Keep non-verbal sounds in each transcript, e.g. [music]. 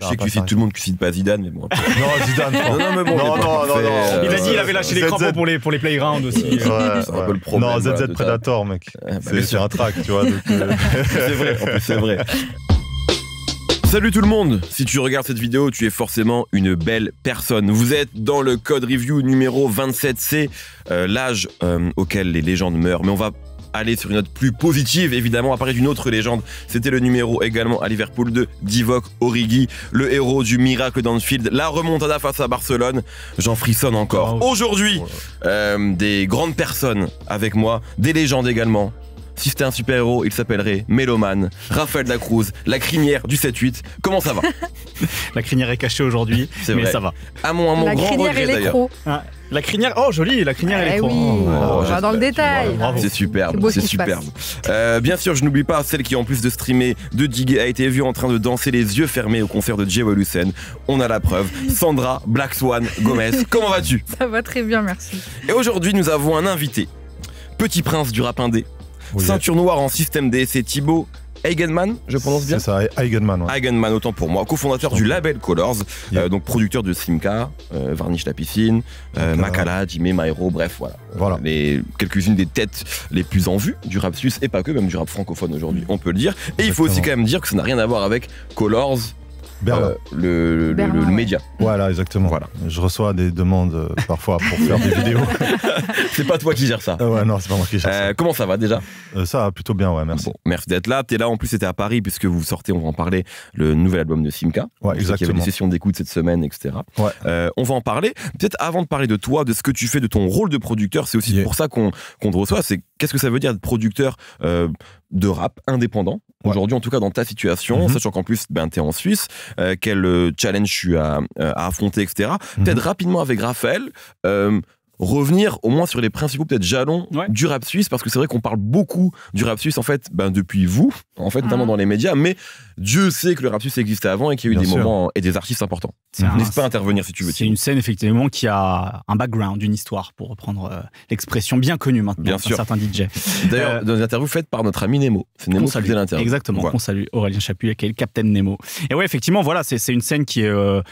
Je sais que tu cites tout le monde, que tu cites pas Zidane, mais bon. [laughs] Non, Zidane. [laughs] Non, non, mais bon, non, non, non, Il a dit, il avait lâché les crampons pour les, pour les playgrounds aussi. Non, ZZ Predator, mec. c'est un track, tu vois. Euh. [laughs] C'est vrai, en plus, c'est vrai. Salut tout le monde Si tu regardes cette vidéo, tu es forcément une belle personne. Vous êtes dans le code review numéro 27C, euh, l'âge euh, auquel les légendes meurent. Mais on va aller sur une note plus positive, évidemment, apparaît d'une autre légende. C'était le numéro également à Liverpool de Divock Origi, le héros du miracle d'Anfield, la remontada face à Barcelone. J'en frissonne encore. Ah aujourd'hui, oh euh, des grandes personnes avec moi, des légendes également. Si c'était un super-héros, il s'appellerait Méloman, Raphaël Cruz, la crinière du 7-8. Comment ça va [laughs] La crinière est cachée aujourd'hui, mais vrai. ça va. À mon, la grand regret d'ailleurs. La crinière, oh jolie, la crinière électro. Eh oui. Oh, oh dans le détail. C'est superbe, c'est superbe. Euh, bien sûr, je n'oublie pas celle qui, en plus de streamer, de diguer, a été vue en train de danser les yeux fermés au concert de J Walusen. On a la preuve. Sandra, Black Swan, Gomez, [laughs] comment vas-tu Ça va très bien, merci. Et aujourd'hui, nous avons un invité. Petit prince du rap indé. ceinture noire en système D, c'est Thibaut. Eigenman, je prononce bien C'est ça, Eigenman. autant pour moi, cofondateur du label Colors, euh, donc producteur de Simca, euh, Varnish la piscine, euh, Makala, Jimmy, Myro, bref, voilà. voilà. Les, quelques-unes des têtes les plus en vue du rap suisse et pas que, même du rap francophone aujourd'hui, on peut le dire. Et il faut aussi quand même dire que ça n'a rien à voir avec Colors euh, le, média. Voilà, exactement. Voilà. Je reçois des demandes euh, parfois pour faire des vidéos. [laughs] c'est pas toi qui gères ça. Comment ça va déjà euh, Ça va plutôt bien, ouais, merci. merci d'être là. T'es là, en plus, c'était à Paris, puisque vous sortez, on va en parler, le nouvel album de Simka. Il y avait une session d'écoute cette semaine, etc. on va en parler. Peut-être avant de parler de toi, de ce que tu fais, de ton rôle de producteur, c'est aussi pour ça qu'on te reçoit. C'est qu'est-ce que ça veut dire de producteur de rap indépendant Aujourd'hui, en tout cas, dans ta situation, mhm. sachant qu'en plus, ben, tu es en Suisse, euh, quel euh, challenge tu as euh, à affronter, etc. Peut-être mhm. rapidement avec Raphaël, revenir au moins sur les principaux peut-être jalons du rap suisse parce que c'est vrai qu'on parle beaucoup du rap suisse en fait ben, depuis vous en fait notamment mmh. dans les médias mais Dieu sait que le rap suisse existait avant et qu'il y a eu des moments et des artistes importants n'hésite pas à intervenir si tu veux c'est une scène effectivement qui a un background une histoire pour reprendre euh, l'expression bien connue maintenant Bien sûr. certains DJ d'ailleurs euh, dans une interview faite par notre ami Nemo c'est Nemo qui l'interview exactement on salue Aurélien Chapuis le capitaine Nemo et ouais effectivement voilà c'est une scène qui est euh,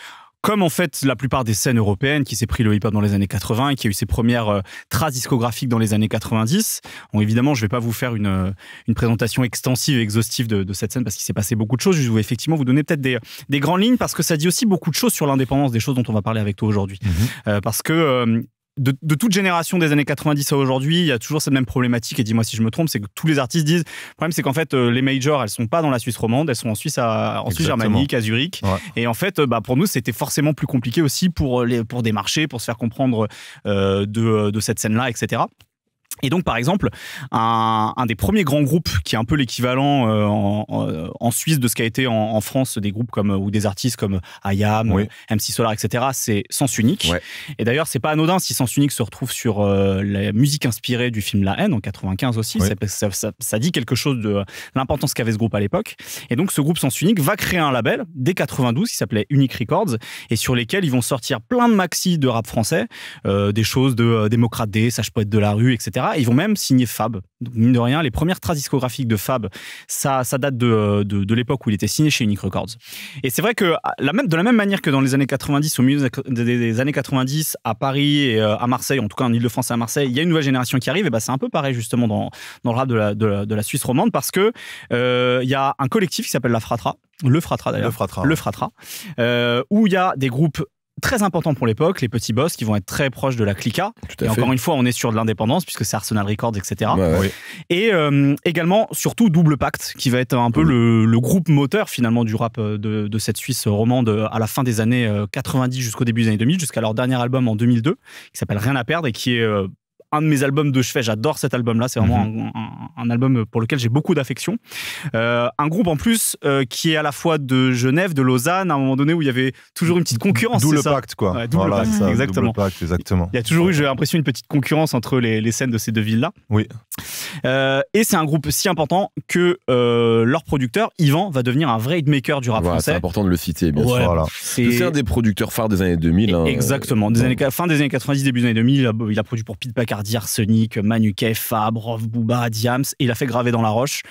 comme en fait la plupart des scènes européennes, qui s'est pris le hip-hop dans les années 80 et qui a eu ses premières euh, traces discographiques dans les années 90. Bon, évidemment, je ne vais pas vous faire une, euh, une présentation extensive et exhaustive de, cette scène parce qu'il s'est passé beaucoup de choses. Je vais effectivement vous donner peut-être des, grandes lignes parce que ça dit aussi beaucoup de choses sur l'indépendance des choses dont on va parler avec toi aujourd'hui. Mhm. Euh, parce que de, toute génération des années 90 à aujourd'hui, il y a toujours cette même problématique, et dis-moi si je me trompe, c'est que tous les artistes disent, le problème c'est qu'en fait, euh, les majors, elles sont pas dans la Suisse romande, elles sont en Suisse, en Suisse germanique, à Zurich. Et en fait, euh, bah, pour nous, c'était forcément plus compliqué aussi pour, euh, les, pour marchés, pour se faire comprendre de cette scène-là, etc. Et donc, par exemple, un, des premiers grands groupes qui est un peu l'équivalent euh, en, Suisse de ce qu'a été en, France des groupes comme ou des artistes comme IAM, oui. Euh, MC Solar, etc. C'est Sens Unique. Et d'ailleurs, c'est pas anodin si Sens Unique se retrouve sur euh, la musique inspirée du film La Haine en 95 aussi. Ça, ça, dit quelque chose de l'importance qu'avait ce groupe à l'époque. Et donc, ce groupe Sens Unique va créer un label dès 92 qui s'appelait Unique Records et sur lesquels ils vont sortir plein de maxi de rap français, des choses de Démocrate D, Sage Poète de la rue, etc ils vont même signer Fab. mine de rien, les premières traces discographiques de Fab, ça, date de, de, l'époque où il était signé chez Unique Records. Et c'est vrai que la même, de la même manière que dans les années 90, au milieu des années 90, à Paris et euh, à Marseille, en tout cas en Ile-de-France et à Marseille, il y a une nouvelle génération qui arrive. Et bah, c'est un peu pareil justement dans, dans le rap de la, de Suisse romande parce que euh, il y a un collectif qui s'appelle La Fratra, le Fratra d'ailleurs, le Fratra, le Fratra, euh, où il y a des groupes très important pour l'époque, les petits boss qui vont être très proches de la clica. et encore une fois, on est sur de l'indépendance puisque c'est Arsenal Records, etc. Et bah euh, également, surtout Double Pact, qui va être un peu le, groupe moteur finalement du rap euh, de, de, cette Suisse romande euh, à la fin des années 90 jusqu'au début des années 2000, jusqu'à leur dernier album en 2002, qui s'appelle Rien à perdre et qui est un de mes albums de chevet. J'adore cet album-là. C'est vraiment mhm. un, album pour lequel j'ai beaucoup d'affection. Euh, un groupe en plus euh, qui est à la fois de Genève, de Lausanne, à un moment donné où il y avait toujours une petite concurrence. D'où le pacte, quoi. double pacte, exactement. Il y a toujours eu, j'ai l'impression, une petite concurrence entre les, scènes de ces deux villes-là. Oui. Euh, et c'est un groupe si important que leur producteur, Yvan, va devenir un vrai hitmaker du rap français. C'est important de le citer, bien sûr. Voilà. C'est un des producteurs phares des années 2000. Hein. exactement. Des années, fin des années 90, début des années 2000, il a, produit pour Pete Packard d'arsenic, Arsenic, Manuquet, Fabre, Bouba Booba, Diams, et il a fait Graver dans la roche,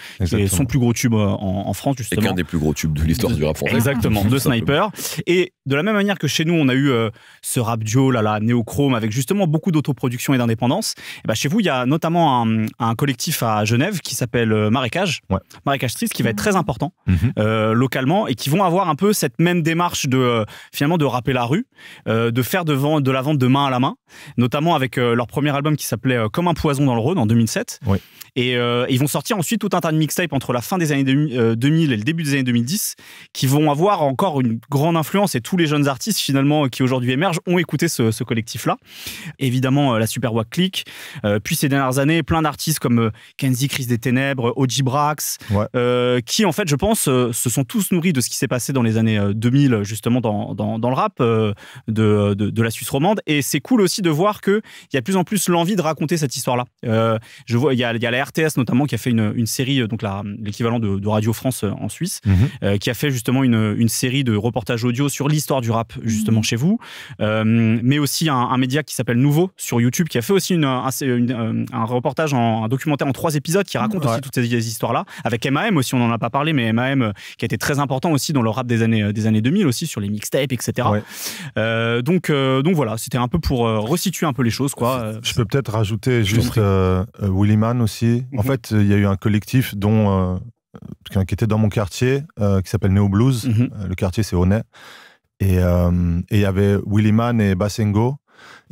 son plus gros tube euh, en, France, justement. Et un des plus gros tubes de l'histoire du rap français. Exactement, de Sniper. Et de la même manière que chez nous, on a eu euh, ce rap duo, là, la néochrome, avec justement beaucoup d'autoproduction et d'indépendance, eh ben, chez vous, il y a notamment un, collectif à Genève qui s'appelle euh, Marécage, Marécage Triste, qui va être très important mhm. localement et qui vont avoir un peu cette même démarche de finalement de rapper la rue, de faire de, de la vente de main à la main, notamment avec leur premier album qui qui s'appelait euh, Comme un poison dans le Rhône en 2007. Et euh, ils vont sortir ensuite tout un tas de mixtapes entre la fin des années 2000 euh, et le début des années 2010 qui vont avoir encore une grande influence et tous les jeunes artistes finalement qui aujourd'hui émergent ont écouté ce, collectif-là. Évidemment, la Super Wack Click. puis ces dernières années, plein d'artistes comme Kenzie, Chris des Ténèbres, Oji Brax, qui en fait, je pense, se sont tous nourris de ce qui s'est passé dans les années 2000 justement dans, dans, le rap de, de, de la Suisse romande. Et c'est cool aussi de voir qu'il y a de plus en plus l'envie de raconter cette histoire-là. Euh, je vois, il y a, la RTS notamment qui a fait une, série, euh, donc l'équivalent de, Radio France euh, en Suisse, mhm. qui a fait justement une, série de reportages audio sur l'histoire du rap justement mhm. chez vous, mais aussi un, média qui s'appelle Nouveau sur YouTube qui a fait aussi une, un, reportage, en, un documentaire en trois épisodes qui raconte aussi toutes ces histoires-là. Avec MAM aussi, on n'en a pas parlé, mais MAM qui a été très important aussi dans le rap des années des années 2000 aussi sur les mixtapes, etc. donc donc voilà, c'était un peu pour resituer un peu les choses quoi. Je peux peut-être rajouter juste euh, euh, Willy Mann aussi. En mhm. fait, il y a eu un collectif dont, euh, qui était dans mon quartier, qui s'appelle Neo Blues. Mhm. le quartier, c'est Honnay, Et il y avait Mann et Bassengo.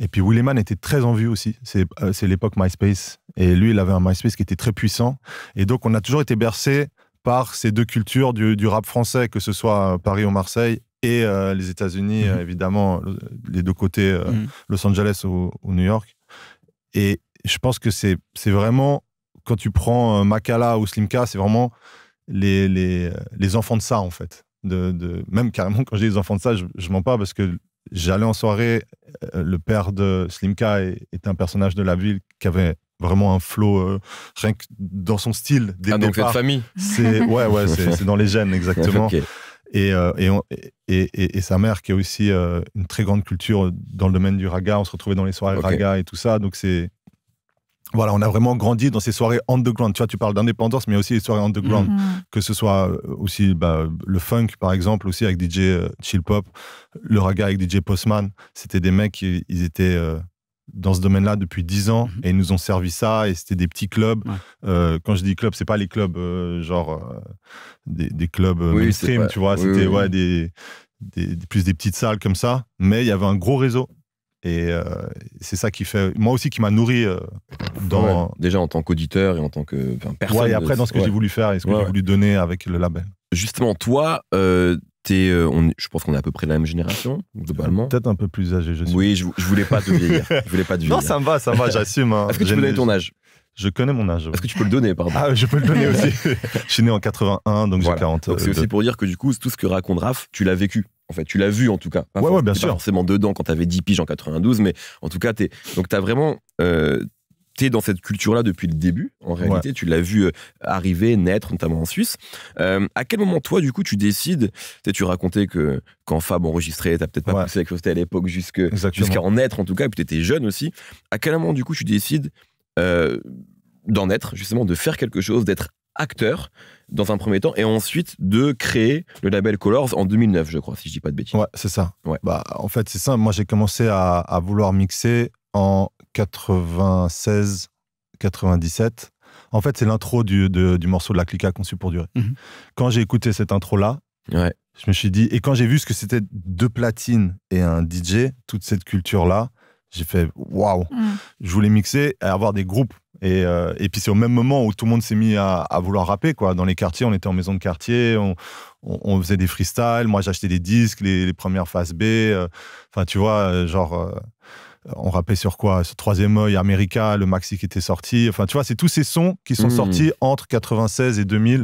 Et puis Mann était très en vue aussi. C'est l'époque MySpace. Et lui, il avait un MySpace qui était très puissant. Et donc, on a toujours été bercé par ces deux cultures du, rap français, que ce soit Paris ou Marseille, et les États-Unis, mhm. évidemment, les deux côtés, Los Angeles ou New York. Et je pense que c'est vraiment, quand tu prends euh, Makala ou Slimka, c'est vraiment les, les, euh, les, enfants de ça, en fait. De, même carrément, quand j'ai dis les enfants de ça, je, mens pas parce que j'allais en soirée. Euh, le père de Slimka était un personnage de la ville qui avait vraiment un flow, rien que dans son style. Dès ah, donc cette famille C'est ouais, ouais, c'est [laughs] dans les gènes, exactement. Euh, et, et, et, sa mère, qui a aussi euh, une très grande culture dans le domaine du raga, on se retrouvait dans les soirées raga et tout ça. Donc c'est. Voilà, on a vraiment grandi dans ces soirées underground. Tu vois, tu parles d'indépendance, mais aussi les soirées underground. Mm-hmm. Que ce soit euh, aussi bah, le funk, par exemple, aussi avec DJ Chill Pop, le raga avec DJ Postman. C'était des mecs, ils étaient dans ce domaine-là depuis 10 ans mhm. et ils nous ont servi ça et c'était des petits clubs. Euh, quand je dis clubs, c'est pas les clubs euh, genre euh, des, clubs mainstream, tu vois, c'était ouais, des, plus des petites salles comme ça, mais il y avait un gros réseau. Et c'est ça qui fait, moi aussi, qui m'a nourri dans. Déjà en tant qu'auditeur et en tant que personne. Ouais, et après, dans ce que j'ai voulu faire et ce que j'ai voulu donner avec le label. Justement, toi, euh, je pense qu'on est à peu près de la même génération, globalement. Peut-être un peu plus âgé, je suis. Oui, je, voulais pas te vieillir. [laughs] Je voulais pas Non, ça me va, ça me va, j'assume. Hein. Est-ce que tu peux donner ton âge je connais mon âge. Est-ce que tu peux le donner, pardon Ah, je peux le donner aussi. [laughs] je suis né en 81, donc j'ai 40. ans. c'est euh, aussi pour dire que du coup, tout ce que raconte Raph, tu l'as vécu. En fait, tu l'as vu en tout cas. ouais, ouais, bien sûr. Pas forcément dedans quand t'avais 10 piges en 92, mais en tout cas, t'es. Donc t'as vraiment. Euh, tu es dans cette culture-là depuis le début, en réalité. Tu l'as vu euh, arriver, naître, notamment en Suisse. Euh, à quel moment, toi, du coup, tu décides Tu racontais que quand Fab enregistrait, t'as peut-être pas ouais. poussé à l'époque jusqu'à en être, en tout cas, et puis t'étais jeune aussi. À quel moment, du coup, tu décides euh, d'en être, justement, de faire quelque chose, d'être acteur dans un premier temps et ensuite de créer le label Colors en 2009 je crois si je dis pas de bêtises ouais c'est ça bah en fait c'est ça moi j'ai commencé à vouloir mixer en 96, 97. En fait, c'est l'intro du, du morceau de la Clica conçu pour durer. Mhm. Quand j'ai écouté cette intro-là, je me suis dit, et quand j'ai vu ce que c'était deux platines et un DJ, toute cette culture-là, j'ai fait waouh, mm. je voulais mixer et avoir des groupes. Et, euh, et puis c'est au même moment où tout le monde s'est mis à, à, vouloir rapper quoi. Dans les quartiers, on était en maison de quartier, on, on, faisait des freestyles. Moi, j'achetais des disques, les, premières phases B. Euh. Enfin, tu vois, euh, genre. Euh, on rappelait sur quoi Ce troisième Oeil, America, le maxi qui était sorti. Enfin, tu vois, c'est tous ces sons qui sont hmm. sortis entre 96 et 2000.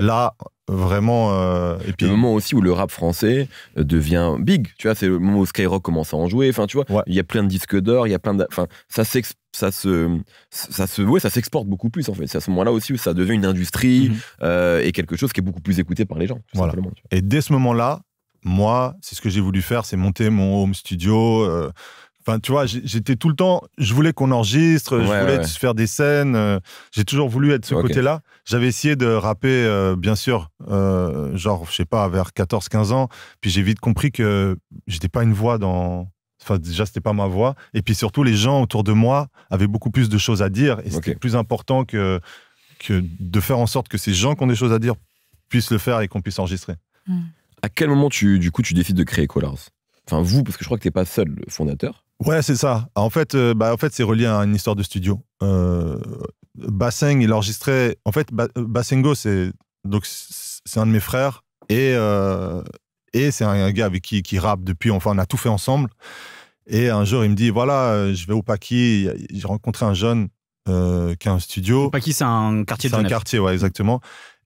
Là, vraiment. Euh, et puis le moment aussi où le rap français euh, devient big. Tu vois, c'est le moment où Skyrock commence à en jouer. Enfin, tu vois, il y a plein de disques d'or, il y a plein de. Enfin, ça ça se ça se ouais, ça s'exporte beaucoup plus en fait c'est à ce moment-là aussi où ça devient une industrie mhm. et quelque chose qui est beaucoup plus écouté par les gens simplement. et dès ce moment-là moi c'est ce que j'ai voulu faire c'est monter mon home studio Enfin, tu vois, j'étais tout le temps. Je voulais qu'on enregistre, je voulais faire des scènes. Euh, j'ai toujours voulu être ce côté-là. J'avais essayé de rapper, euh, bien sûr, euh, genre, je sais pas, vers 14-15 ans. Puis j'ai vite compris que j'étais pas une voix dans. Enfin, déjà, c'était pas ma voix. Et puis surtout, les gens autour de moi avaient beaucoup plus de choses à dire. Et c'était plus important que, que de faire en sorte que ces gens qui ont des choses à dire puissent le faire et qu'on puisse enregistrer. Hmm. À quel moment, tu, du coup, tu décides de créer Colors Enfin, vous, parce que je crois que t'es pas seul le fondateur. Ouais, c'est ça. En fait, euh, bah, en fait c'est relié à une histoire de studio. Euh, Basseng, il enregistrait. En fait, Bassengo, euh, c'est donc c'est un de mes frères et et c'est un gars avec qui qui rappe depuis. Enfin, on a tout fait ensemble. Et un jour, il me dit voilà, je vais au Paki. J'ai rencontré un jeune qui a un studio. Au Paki, c'est un quartier. C'est un quartier, ouais, exactement.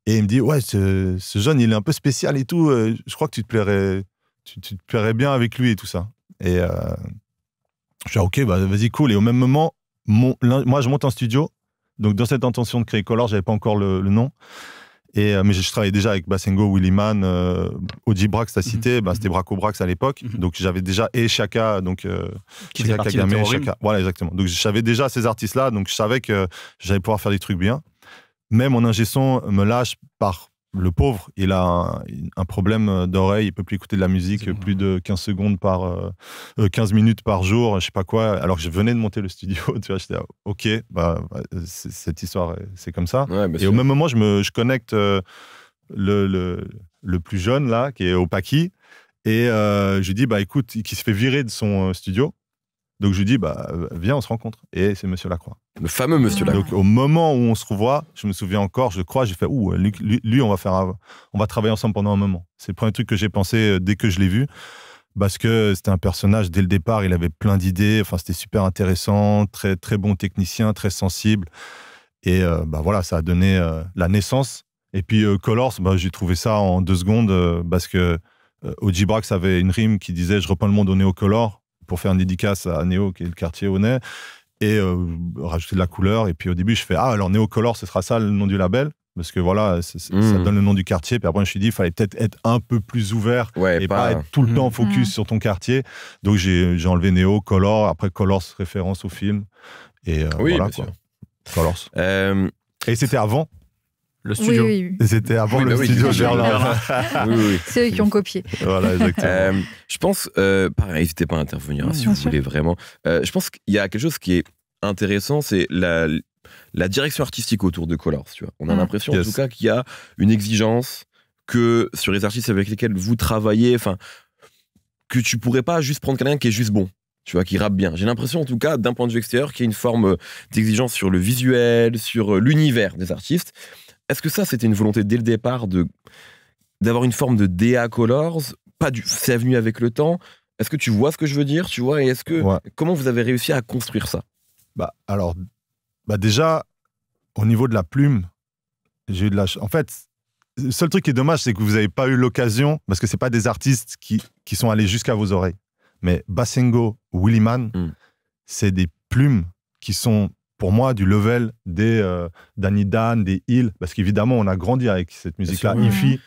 Et il me dit ouais, ce, ce, jeune, il est un peu spécial et tout. je crois que tu te plairais, tu, tu te plairais bien avec lui et tout ça. Et je dis ok, bah, vas-y, cool. Et au même moment, moi, je monte en studio. Donc, dans cette intention de créer Color, j'avais pas encore le, nom. Et, euh, mais je, travaillais déjà avec Bassengo, Willyman, euh, Brax, t'as mhm. cité, bah, C'était Braco Brax à l'époque. Mhm. Donc j'avais déjà, et Chaka, donc. Euh, Qui Chaka Chaka. Voilà, exactement. Donc j'avais déjà ces artistes-là, donc je savais que j'allais pouvoir faire des trucs bien. Mais mon ingé son me lâche par le pauvre, il a un, problème d'oreille, il peut plus écouter de la musique plus de 15 secondes par euh, euh, minutes par jour, je sais pas quoi. Alors que je venais de monter le studio, [laughs] tu vois, j'étais ah, OK, bah, euh, cette histoire c'est comme ça. et au même moment, je me je connecte le, le, plus jeune là qui est au Paki et je lui dis bah écoute, qui se fait virer de son studio donc je lui dis, bah, euh, viens, on se rencontre. Et c'est Monsieur Lacroix. Le fameux Monsieur Lacroix. Donc au moment où on se revoit, je me souviens encore, je crois, j'ai fait, ouh, lui, on va faire, on va travailler ensemble pendant un moment. C'est le premier truc que j'ai pensé euh, dès que je l'ai vu, parce que c'était un personnage dès le départ, il avait plein d'idées. Enfin, c'était super intéressant, très très bon technicien, très sensible. Et euh, bah voilà, ça a donné la naissance. Et puis Colors, bah, j'ai trouvé ça en deux secondes parce que Oji Brax avait une rime qui disait je reprends le monde au Colors pour faire une dédicace à Néo, qui est le quartier est et euh, rajouter de la couleur. Et puis au début, je fais Ah, alors Néo Color, ce sera ça le nom du label parce que voilà, ça hmm. donne le nom du quartier. Puis après, je me suis dit, il fallait peut-être être un peu plus ouvert et pas... être tout le hmm. temps focus hmm. sur ton quartier. Donc j'ai enlevé Néo, Color, après Colors, référence au film. Et euh, oui, voilà quoi. Colors. Euh, et c'était avant le studio. Oui, C'était avant le bah studio Gerlin. [laughs] C'est eux qui ont copié. Voilà, exactement. Euh, je pense, euh, pareil, n'hésitez pas à intervenir hein, si vous voulez vraiment. Euh, je pense qu'il y a quelque chose qui est intéressant, c'est la, la direction artistique autour de Colors. Tu vois. On a ah. l'impression, en tout cas, qu'il y a une exigence que sur les artistes avec lesquels vous travaillez, enfin, que tu pourrais pas juste prendre quelqu'un qui est juste bon tu vois, qui rappe bien. J'ai l'impression, en tout cas, d'un point de vue extérieur, qu'il y a une forme d'exigence sur le visuel, sur l'univers des artistes. Est-ce que ça, c'était une volonté dès le départ de d'avoir une forme de DA Colors Pas du, c'est venu avec le temps. Est-ce que tu vois ce que je veux dire Tu vois Et est-ce que comment vous avez réussi à construire ça Bah alors, bah déjà au niveau de la plume, j'ai eu de la. En fait, le seul truc qui est dommage, c'est que vous n'avez pas eu l'occasion, parce que c'est pas des artistes qui, qui sont allés jusqu'à vos oreilles. Mais Bassengo, Willyman, hmm. c'est des plumes qui sont pour moi, du level des euh, Danny Dan, des Hill, parce qu'évidemment, on a grandi avec cette musique-là, hi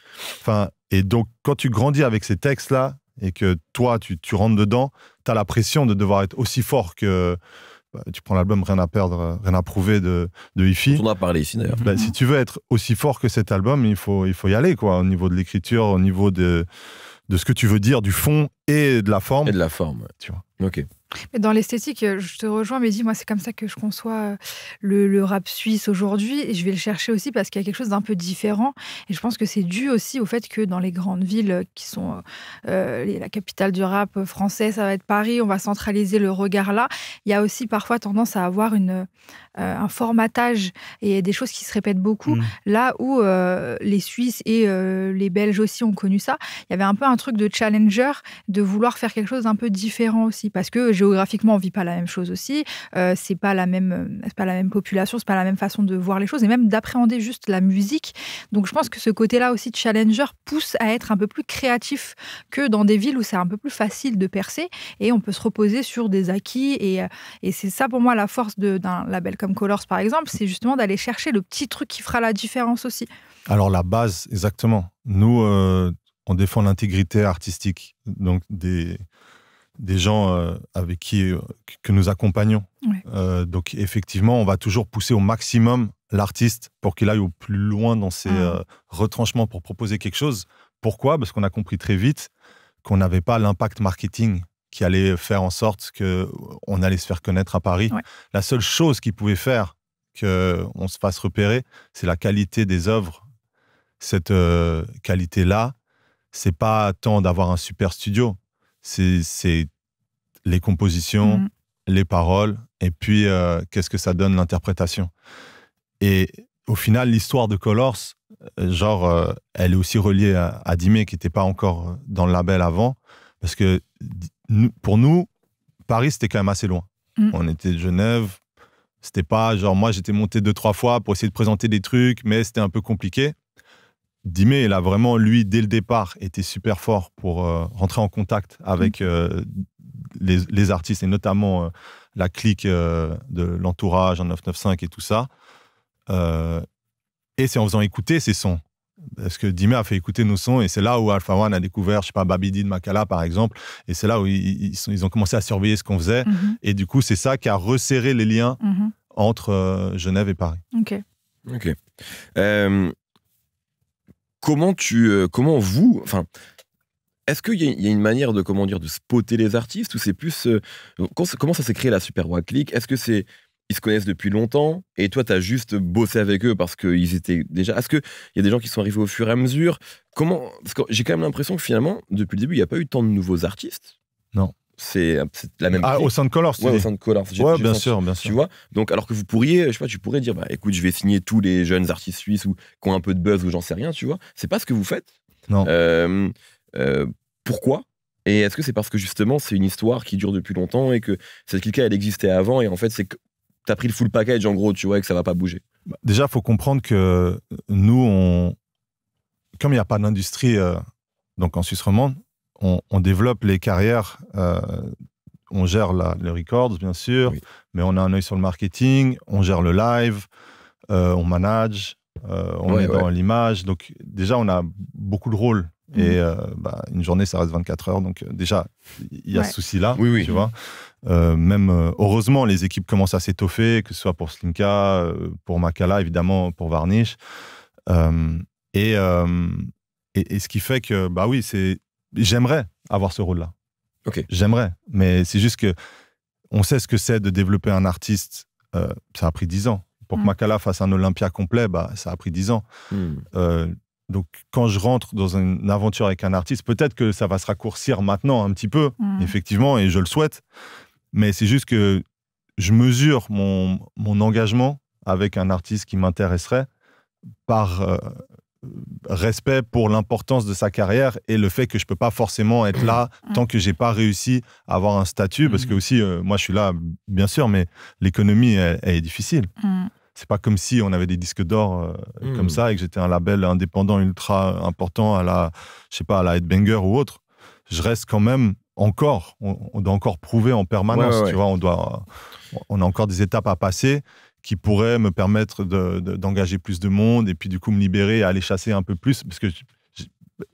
Enfin, et donc, quand tu grandis avec ces textes-là, et que toi, tu, rentres dedans, tu as la pression de devoir être aussi fort que. Bah, tu prends l'album Rien à perdre, euh, rien à prouver de, de On en a parlé ici d'ailleurs. Bah, si tu veux être aussi fort que cet album, il faut, il faut y aller, quoi, au niveau de l'écriture, au niveau de, de ce que tu veux dire, du fond et de la forme. Et de la forme, tu vois. Ok. Dans l'esthétique, euh, je te rejoins, mais dis moi, c'est comme ça que je conçois euh, le, rap suisse aujourd'hui. Et je vais le chercher aussi parce qu'il y a quelque chose d'un peu différent. Et je pense que c'est dû aussi au fait que dans les grandes villes qui sont euh, la capitale du rap français, ça va être Paris, on va centraliser le regard là. Il y a aussi parfois tendance à avoir une, un formatage et des choses qui se répètent beaucoup. Mm. Là où les Suisses et les Belges aussi ont connu ça, il y avait un peu un truc de challenger, de vouloir faire quelque chose d'un peu différent aussi, parce que géographiquement, on vit pas la même chose aussi. Euh, c'est pas la même, euh, pas la même population, c'est pas la même façon de voir les choses, et même d'appréhender juste la musique. Donc, je pense que ce côté-là aussi de challenger pousse à être un peu plus créatif que dans des villes où c'est un peu plus facile de percer, et on peut se reposer sur des acquis. Et, euh, et c'est ça pour moi la force d'un label comme Colors, par exemple, c'est justement d'aller chercher le petit truc qui fera la différence aussi. Alors la base, exactement. Nous, euh, on défend l'intégrité artistique donc des, des gens euh, avec qui euh, que nous accompagnons. Euh, donc effectivement, on va toujours pousser au maximum l'artiste pour qu'il aille au plus loin dans ses ah. retranchements pour proposer quelque chose. Pourquoi Parce qu'on a compris très vite qu'on n'avait pas l'impact marketing qui allait faire en sorte qu'on allait se faire connaître à Paris. La seule chose qui pouvait faire que on se fasse repérer, c'est la qualité des œuvres. Cette qualité-là, c'est pas tant d'avoir un super studio, c'est les compositions, mm. les paroles, et puis euh, qu'est-ce que ça donne l'interprétation. Et au final, l'histoire de Colors, euh, genre, euh, elle est aussi reliée à, à qui n'était pas encore dans le label avant, parce que pour nous, Paris, c'était quand même assez loin. Mm. On était de Genève, c'était pas genre, moi, j'étais monté deux, trois fois pour essayer de présenter des trucs, mais c'était un peu compliqué. Dimé, il a vraiment, lui, dès le départ, été super fort pour euh, rentrer en contact avec mm. euh, les, artistes et notamment euh, la clique de l'entourage en 995 et tout ça. et c'est en faisant écouter ses sons. Parce que Dimé a fait écouter nos sons et c'est là où Alpha One a découvert, je sais pas, Babidi de Makala par exemple. Et c'est là où ils, ont commencé à surveiller ce qu'on faisait. Mm-hmm. Et du coup, c'est ça qui a resserré les liens mm-hmm. entre Genève et Paris. Ok. Ok. Comment tu, euh, comment vous, enfin, est-ce qu'il y, y, a une manière de comment dire de spotter les artistes ou c'est plus euh, comment ça s'est créé la Super Rock clique Est-ce que c'est ils se connaissent depuis longtemps et toi tu as juste bossé avec eux parce qu'ils étaient déjà est-ce qu'il y a des gens qui sont arrivés au fur et à mesure comment parce que j'ai quand même l'impression que finalement depuis le début il n'y a pas eu tant de nouveaux artistes non c'est la même. Ah, au sein de Colors, ouais, au sein de Colors. Ouais, bien sûr, bien sûr. Tu vois Donc, alors que vous pourriez, je sais pas, tu pourrais dire, bah, écoute, je vais signer tous les jeunes artistes suisses ou qui ont un peu de buzz ou j'en sais rien, tu vois. C'est pas ce que vous faites. Non. Euh, euh, pourquoi Et est-ce que c'est parce que justement, c'est une histoire qui dure depuis longtemps et que cette cas, elle existait avant et en fait, c'est que t'as pris le full package en gros, tu vois, et que ça va pas bouger. Bah, déjà, faut comprendre que euh, nous, on. Comme il n'y a pas d'industrie, donc en Suisse romande, on, développe les carrières. Euh, on gère les records, bien sûr, mais on a un œil sur le marketing, on gère le live, euh, on manage, euh, on est dans l'image. Donc, déjà, on a beaucoup de rôles. Et mhm. bah, une journée, ça reste 24 heures. Donc, déjà, il y a ce souci-là. Oui, oui. Tu vois même heureusement, les équipes commencent à s'étoffer, que ce soit pour Slinka, pour Makala, évidemment, pour Varnish. Et, et, et, ce qui fait que, bah oui, c'est J'aimerais avoir ce rôle-là. Ok. J'aimerais. Mais c'est juste que on sait ce que c'est de développer un artiste. Euh, ça a pris dix ans. Pour que mm. Makala fasse un Olympia complet, bah, ça a pris dix ans. Mm. Euh, donc, quand je rentre dans une aventure avec un artiste, peut-être que ça va se raccourcir maintenant un petit peu, mm. effectivement, et je le souhaite. Mais c'est juste que je mesure mon, engagement avec un artiste qui m'intéresserait par euh, respect pour l'importance de sa carrière et le fait que je peux pas forcément être là [coughs] tant que j'ai pas réussi à avoir un statut parce que mm. aussi euh, moi je suis là bien sûr mais l'économie elle, est difficile Ce mm. c'est pas comme si on avait des disques d'or euh, mm. comme ça et que j'étais un label indépendant ultra important à la je sais pas à la Headbanger ou autre je reste quand même encore on, doit encore prouver en permanence vois on doit on a encore des étapes à passer qui pourrait me permettre d'engager plus de monde et puis du coup me libérer et aller chasser un peu plus parce que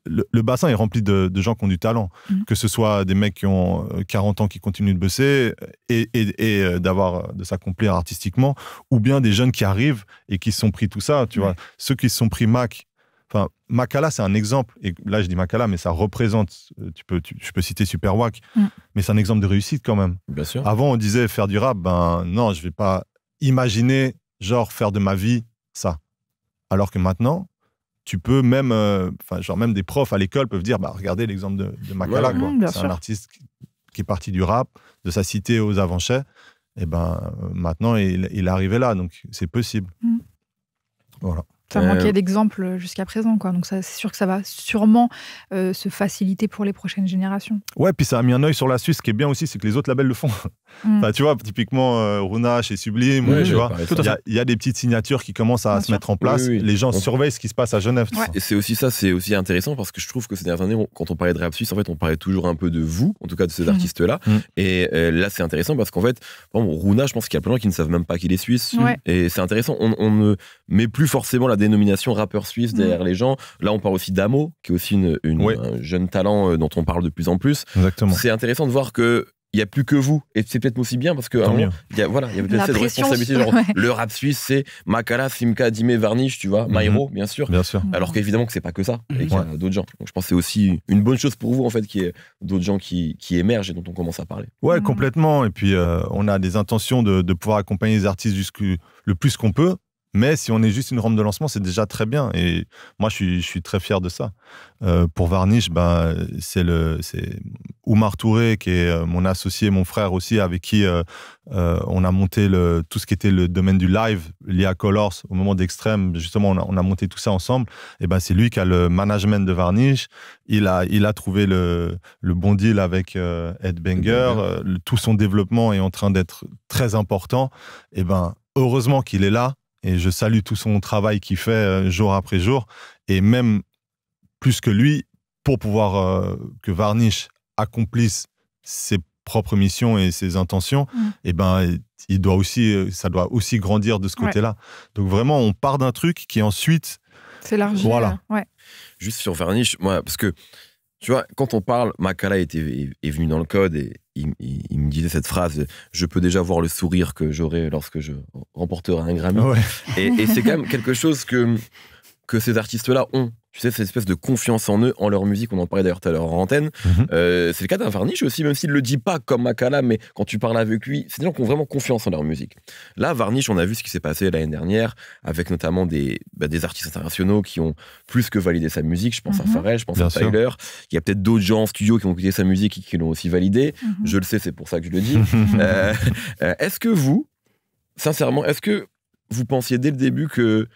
le, bassin est rempli de, gens qui ont du talent, mm-hmm. que ce soit des mecs qui ont 40 euh, ans qui continuent de bosser et, et, euh, d'avoir de s'accomplir artistiquement, ou bien des jeunes qui arrivent et qui se sont pris tout ça, tu vois. Ceux qui se sont pris Mac, Enfin, Makala, c'est un exemple. Et là, je dis Macala mais ça représente. Euh, tu peux, je peux citer Superwack, mm. mais c'est un exemple de réussite quand même. Bien sûr. Avant, on disait faire du rap, ben non, je vais pas imaginer, genre, faire de ma vie ça. Alors que maintenant, tu peux même, euh, enfin, genre, même des profs à l'école peuvent dire, bah, regardez l'exemple de, de Makala, mmh, C'est un artiste qui est parti du rap, de sa cité aux Avanchais. Et eh ben, euh, maintenant, il, il est arrivé là, donc c'est possible. Mmh. Voilà. Ça euh, manquait d'exemples euh, jusqu'à présent, quoi. Donc c'est sûr que ça va sûrement euh, se faciliter pour les prochaines générations. Ouais, puis ça a mis un œil sur la Suisse. Ce qui est bien aussi, c'est que les autres labels le font. Mm. tu vois, typiquement Runa chez Sublime, vois. Il y, a des petites signatures qui commencent à se mettre en place. les gens surveillent ce qui se passe à Genève. Et c'est aussi ça, c'est aussi intéressant parce que je trouve que ces dernières années, quand on parlait de rap suisse, en fait, on parlait toujours un peu de vous, en tout cas de ces mm. artistes-là. Mm. Et là, c'est intéressant parce qu'en fait, Runa, je pense qu'il y a plein de gens qui ne savent même pas qu'il est suisse. Et c'est intéressant. On, on ne met plus forcément la dénomination rappeur suisse mm. derrière les gens. Là, on parle aussi d'Amo, qui est aussi une, un jeune talent euh, dont on parle de plus en plus. Exactement. C'est intéressant de voir que il n'y a plus que vous. Et c'est peut-être aussi bien parce que Y a, voilà, il y peut-être cette responsabilité. [laughs] Le rap suisse, c'est Makala, Simka, Dime, Varnish, tu vois, Maïro, mhm. bien sûr. Bien sûr. Alors qu'évidemment que c'est pas que ça, il y a d'autres gens. Donc je pense que c'est aussi une bonne chose pour vous, en fait, qu'il y ait d'autres gens qui, émergent et dont on commence à parler. Ouais, mm. complètement. Et puis, euh, on a des intentions de, pouvoir accompagner les artistes le plus qu'on peut. Mais si on est juste une rampe de lancement, c'est déjà très bien. Et moi, je suis, très fier de ça. Euh, pour Varnish, ben, c'est le Oumar Touré, qui est euh, mon associé, mon frère aussi, avec qui euh, on a monté le, tout ce qui était le domaine du live lié à Colors au moment d'extrême. Justement, on a, monté tout ça ensemble. Et ben, c'est lui qui a le management de Varnish. Il a, il a trouvé le, bon deal avec Ed Banger. tout son développement est en train d'être très important. Et ben, heureusement qu'il est là et je salue tout son travail qu'il fait euh, jour après jour et même plus que lui pour pouvoir euh, que Varnish accomplisse ses propres missions et ses intentions, mm. et eh ben il doit aussi euh, ça doit aussi grandir de ce côté-là. Donc vraiment on part d'un truc qui ensuite c'est s'élargit. Voilà. Ouais. Juste sur Varnish, moi parce que tu vois quand on parle Makala est, est venu dans le code et, il, me disait cette phrase Je peux déjà voir le sourire que j'aurai lorsque je remporterai un Grammy. Et, et c'est quand même quelque chose que, que ces artistes-là ont tu sais, cette espèce de confiance en eux, en leur musique, on en parlait d'ailleurs tout à l'heure en antenne. Mhm. Euh, c'est le cas Varnish aussi, même s'il ne le dit pas comme Makala, mais quand tu parles avec lui, c'est des gens qui ont vraiment confiance en leur musique. Là, Varnish, on a vu ce qui s'est passé l'année dernière, avec notamment des, bah, des artistes internationaux qui ont plus que validé sa musique. Je pense à mhm. Pharrell, je pense à Tyler. Il y a peut-être d'autres gens en studio qui ont écouté sa musique et qui l'ont aussi validée. Mhm. Je le sais, c'est pour ça que je le dis. [laughs] Euh, euh, est-ce que vous, sincèrement, est-ce que vous pensiez dès le début que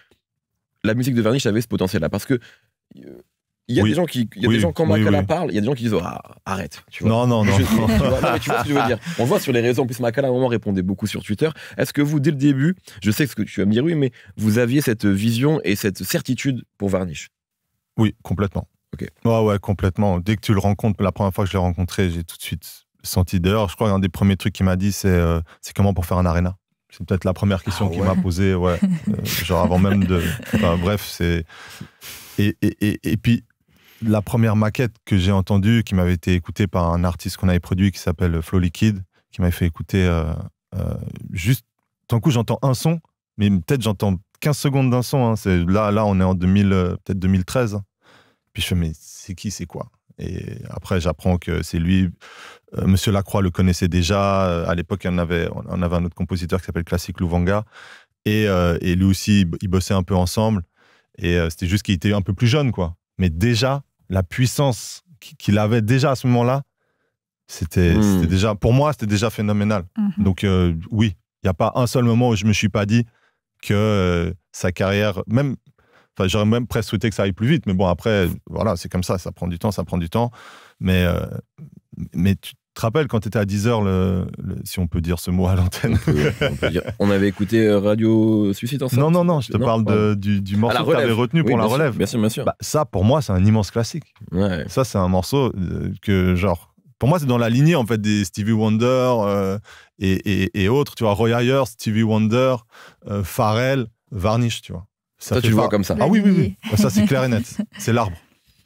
la musique de Varnish avait ce potentiel-là Parce que euh, il y a des gens qui il y a des gens quand Macala parle il y a des gens qui disent ah, arrête tu vois non non non, tu, vois, ce que je veux dire [laughs] on voit sur les réseaux en plus Macala à un moment répondait beaucoup sur Twitter est-ce que vous dès le début je sais que tu vas me dire oui mais vous aviez cette vision et cette certitude pour Varnish oui complètement ok ouais complètement dès que tu le rencontres la première fois que je l'ai rencontré j'ai tout de suite senti dehors je crois qu'un des premiers trucs qu'il m'a dit c'est euh, c'est comment pour faire un arena c'est peut-être la première question ah qu'il m'a posée ouais euh, genre avant même de [laughs] enfin, bref c'est et, et, et, puis, la première maquette que j'ai entendue, qui m'avait été écoutée par un artiste qu'on avait produit qui s'appelle Flow Liquid, qui m'avait fait écouter euh, euh, juste. D'un coup, j'entends un son, mais peut-être j'entends 15 secondes d'un son. Hein. C'est, là, là, on est en 2000, euh, peut-être 2013. Hein. Puis je fais, mais c'est qui, c'est quoi Et après, j'apprends que c'est lui. Monsieur Lacroix le connaissait déjà. À l'époque, On avait, on avait un autre compositeur qui s'appelle Classic Louvanga. Et, et lui aussi, ils bossaient un peu ensemble. Et euh, c'était juste qu'il était un peu plus jeune, quoi. Mais déjà, la puissance qu'il avait déjà à ce moment-là, c'était hmm. déjà, pour moi, c'était déjà phénoménal. Mhm. Donc, euh, oui, il n'y a pas un seul moment où je me suis pas dit que euh, sa carrière, même, enfin, j'aurais même presque souhaité que ça aille plus vite, mais bon, après, voilà, c'est comme ça, ça prend du temps, ça prend du temps. Mais, mais tu, te rappelles quand tu étais à 10h, si on peut dire ce mot à l'antenne on, avait écouté euh, Radio Suicide ensemble Non, non, non, je te parle du, morceau que tu avais retenu pour la relève. bien sûr, bien sûr. Bah, ça, pour moi, c'est un immense classique. Ça, c'est un morceau euh, que, genre, pour moi, c'est dans la lignée, en fait, des Stevie Wonder euh, et, autres, tu vois, Roy Ayers, Stevie Wonder, Varnish, tu vois. Ça, tu vois comme ça. Ah oui, oui, oui. ça, c'est clair et net. [laughs] C'est l'arbre.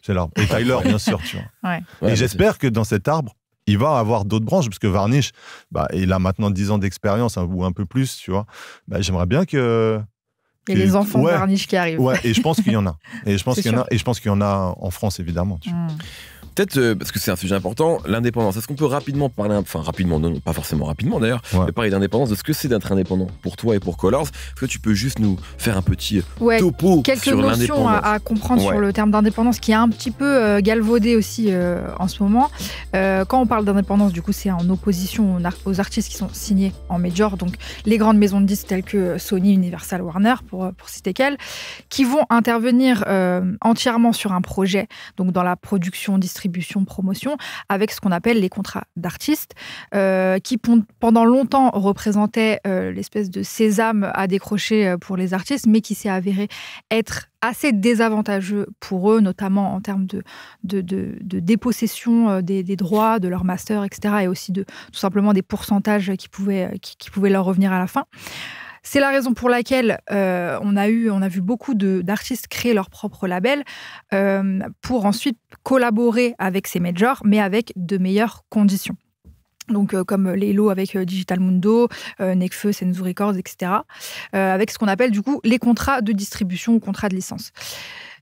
C'est l'arbre. Et Tyler, bien sûr, tu vois. Et j'espère que dans cet arbre, il va avoir d'autres branches, parce que Varnish, bah, il a maintenant 10 ans d'expérience, hein, ou un peu plus, tu vois. Bah, j'aimerais bien que... les enfants de Varnish qui arrivent. Ouais, et je pense qu'il y en a. Et je pense [laughs] qu'il y en a, et je pense qu'il y en a en France, évidemment. Hmm. Peut-être, euh, parce que c'est un sujet important, l'indépendance. Est-ce qu'on peut rapidement parler, enfin rapidement, non, pas forcément rapidement d'ailleurs, mais parler d'indépendance, de ce que c'est d'être indépendant pour toi et pour Colors Est-ce que tu peux juste nous faire un petit euh, ouais, topo quelques notions à, comprendre sur le terme d'indépendance qui est un petit peu euh, galvaudé aussi en ce moment. quand on parle d'indépendance, du coup, c'est en opposition aux artistes qui sont signés en major, donc les grandes maisons de disques telles que Sony, Universal, Warner, pour, pour citer qu'elles, qui vont intervenir entièrement sur un projet, donc dans la production, distribution, promotion, avec ce qu'on appelle les contrats d'artistes, euh, qui pendant longtemps représentaient euh, l'espèce de sésame à décrocher euh, pour les artistes, mais qui s'est avéré être assez désavantageux pour eux, notamment en termes de, de, dépossession des, droits, de leur master, etc., et aussi de tout simplement des pourcentages qui pouvaient, qui pouvaient leur revenir à la fin. C'est la raison pour laquelle euh, on, a eu, on a vu beaucoup d'artistes créer leur propre label euh, pour ensuite collaborer avec ces majors, mais avec de meilleures conditions. Donc, euh, comme les lots avec Digital Mundo, Necfeu, Senzu Records, etc. avec ce qu'on appelle du coup les contrats de distribution ou contrats de licence.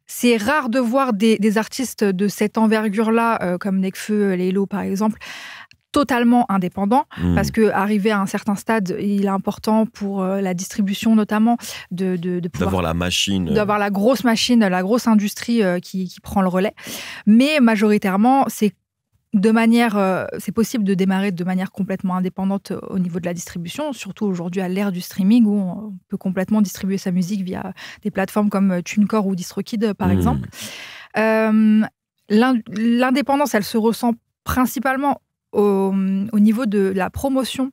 C'est rare de voir des, artistes de cette envergure-là, comme comme les lots par exemple, totalement indépendant mm. parce que arrivé à un certain stade, il est important pour euh, la distribution notamment de, pouvoir, d'avoir la machine, euh. d'avoir la grosse machine, la grosse industrie euh, qui, qui prend le relais. Mais majoritairement, c'est de manière, c'est possible de démarrer de manière complètement indépendante au niveau de la distribution, surtout aujourd'hui à l'ère du streaming où on peut complètement distribuer sa musique via des plateformes comme TuneCore ou DistroKid par mm. exemple. l'indépendance, elle se ressent principalement au, niveau de la promotion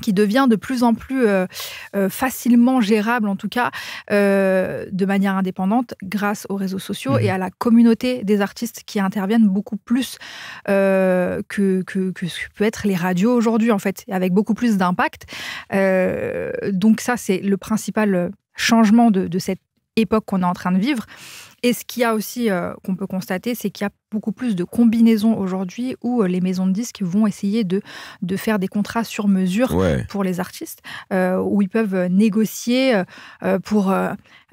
qui devient de plus en plus euh, euh, facilement gérable, en tout cas euh, de manière indépendante, grâce aux réseaux sociaux mmh. et à la communauté des artistes qui interviennent beaucoup plus que, ce que peut être les radios aujourd'hui, en fait, avec beaucoup plus d'impact. donc ça, c'est le principal changement de cette époque qu'on est en train de vivre. Et ce qu'il y a aussi euh, qu'on peut constater, c'est qu'il y a beaucoup plus de combinaisons aujourd'hui où euh, les maisons de disques vont essayer de, de faire des contrats sur mesure pour les artistes, euh, où ils peuvent négocier pour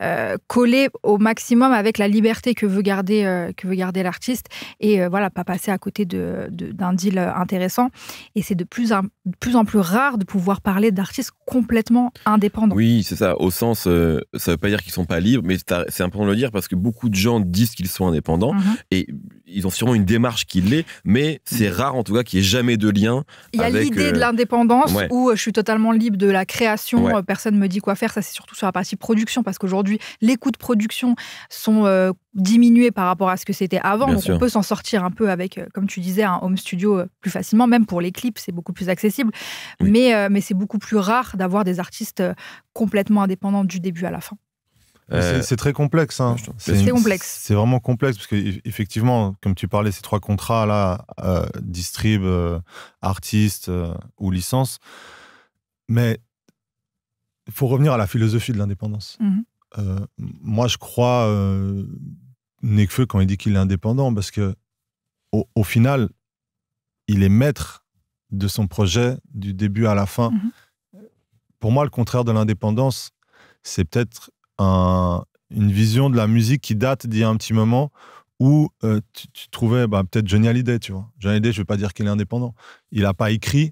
euh, coller au maximum avec la liberté que veut garder, euh, garder l'artiste et euh, voilà, pas passer à côté d'un deal intéressant. Et c'est de plus, en, plus rare de pouvoir parler d'artistes complètement indépendants. Oui, c'est ça. Au sens, ça ne veut pas dire qu'ils ne sont pas libres, mais c'est important de le dire parce que beaucoup de gens disent qu'ils sont indépendants. Mm-hmm. Et ils ont sûrement une démarche qui l'est, mais c'est rare en tout cas qu'il n'y ait jamais de lien. Il y a l'idée de euh, l'indépendance où euh, je suis totalement libre de la création, euh, personne ne me dit quoi faire, ça c'est surtout sur la partie production, parce qu'aujourd'hui les coûts de production sont diminués par rapport à ce que c'était avant, donc on peut s'en sortir un peu avec, comme tu disais, un home studio plus facilement, même pour les clips c'est beaucoup plus accessible, mais, mais c'est beaucoup plus rare d'avoir des artistes complètement indépendants du début à la fin. Euh, c'est très complexe. Hein. C'est complexe. C'est vraiment complexe parce effectivement, comme tu parlais, ces trois contrats-là, euh, distrib, euh, artiste euh, ou licence. Mais il faut revenir à la philosophie de l'indépendance. Mm-hmm. moi, je crois Nekfeu quand il dit qu'il est indépendant parce que au, final, il est maître de son projet du début à la fin. Mm-hmm. Pour moi, le contraire de l'indépendance, c'est peut-être une vision de la musique qui date d'il y a un petit moment où euh, tu, trouvais bah, peut-être Johnny Hallyday, tu vois. Johnny Hallyday, je ne vais pas dire qu'il est indépendant. Il n'a pas écrit.